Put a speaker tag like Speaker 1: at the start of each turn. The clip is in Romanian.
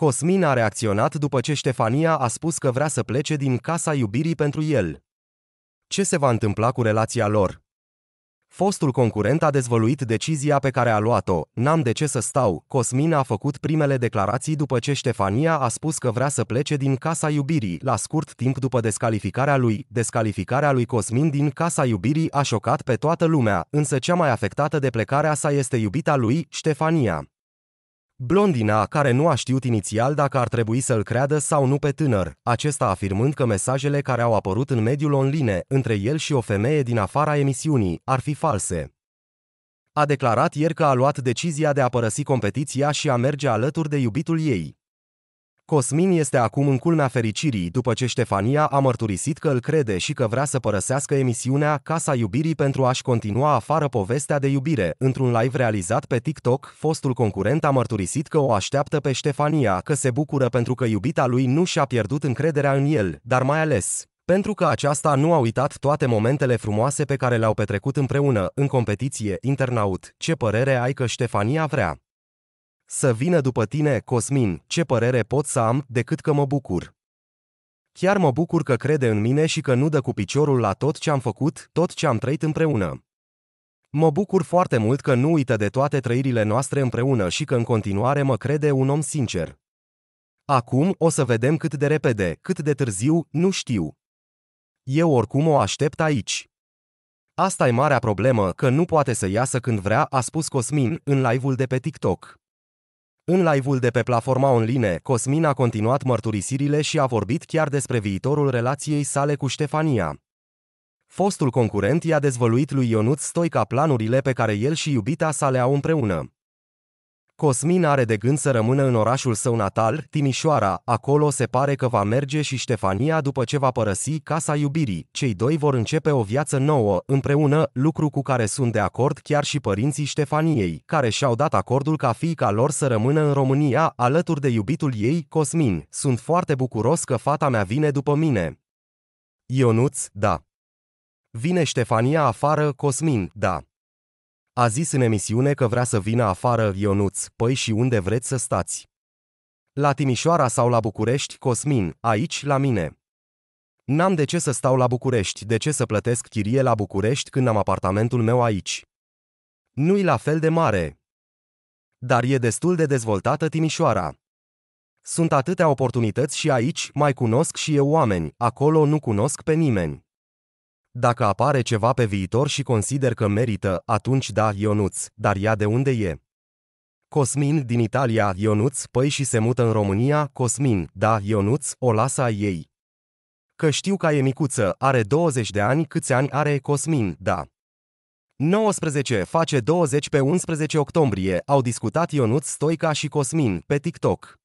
Speaker 1: Cosmin a reacționat după ce Ștefania a spus că vrea să plece din casa iubirii pentru el. Ce se va întâmpla cu relația lor? Fostul concurent a dezvăluit decizia pe care a luat-o. N-am de ce să stau. Cosmin a făcut primele declarații după ce Ștefania a spus că vrea să plece din casa iubirii, la scurt timp după descalificarea lui. Descalificarea lui Cosmin din casa iubirii a șocat pe toată lumea, însă cea mai afectată de plecarea sa este iubita lui, Ștefania. Blondina, care nu a știut inițial dacă ar trebui să-l creadă sau nu pe tânăr, acesta afirmând că mesajele care au apărut în mediul online între el și o femeie din afara emisiunii ar fi false. A declarat ieri că a luat decizia de a părăsi competiția și a merge alături de iubitul ei. Cosmin este acum în culmea fericirii după ce Ștefania a mărturisit că îl crede și că vrea să părăsească emisiunea Casa Iubirii pentru a-și continua afară povestea de iubire. Într-un live realizat pe TikTok, fostul concurent a mărturisit că o așteaptă pe Ștefania, că se bucură pentru că iubita lui nu și-a pierdut încrederea în el, dar mai ales pentru că aceasta nu a uitat toate momentele frumoase pe care le-au petrecut împreună în competiție internaut. Ce părere ai că Ștefania vrea? Să vină după tine, Cosmin, ce părere pot să am, decât că mă bucur. Chiar mă bucur că crede în mine și că nu dă cu piciorul la tot ce am făcut, tot ce am trăit împreună. Mă bucur foarte mult că nu uită de toate trăirile noastre împreună și că în continuare mă crede un om sincer. Acum o să vedem cât de repede, cât de târziu, nu știu. Eu oricum o aștept aici. Asta e marea problemă, că nu poate să iasă când vrea, a spus Cosmin în live-ul de pe TikTok. În live-ul de pe platforma online, Cosmin a continuat mărturisirile și a vorbit chiar despre viitorul relației sale cu Ștefania. Fostul concurent i-a dezvăluit lui Ionut Stoica planurile pe care el și iubita sa le au împreună. Cosmin are de gând să rămână în orașul său natal, Timișoara, acolo se pare că va merge și Ștefania după ce va părăsi casa iubirii. Cei doi vor începe o viață nouă, împreună, lucru cu care sunt de acord chiar și părinții Ștefaniei, care și-au dat acordul ca fiica lor să rămână în România, alături de iubitul ei, Cosmin. Sunt foarte bucuros că fata mea vine după mine. Ionuț, da. Vine Ștefania afară, Cosmin, da. A zis în emisiune că vrea să vină afară Ionuț, păi și unde vreți să stați? La Timișoara sau la București, Cosmin, aici, la mine. N-am de ce să stau la București, de ce să plătesc chirie la București când am apartamentul meu aici? Nu-i la fel de mare. Dar e destul de dezvoltată Timișoara. Sunt atâtea oportunități și aici mai cunosc și eu oameni, acolo nu cunosc pe nimeni. Dacă apare ceva pe viitor și consider că merită, atunci da, Ionuț, dar ia de unde e. Cosmin din Italia, Ionuț, păi și se mută în România, Cosmin, da, Ionuț, o lasă a ei. Că știu că e micuță, are 20 de ani, câți ani are Cosmin, da. 19 face 20 pe 11 octombrie, au discutat Ionuț Stoica și Cosmin pe TikTok.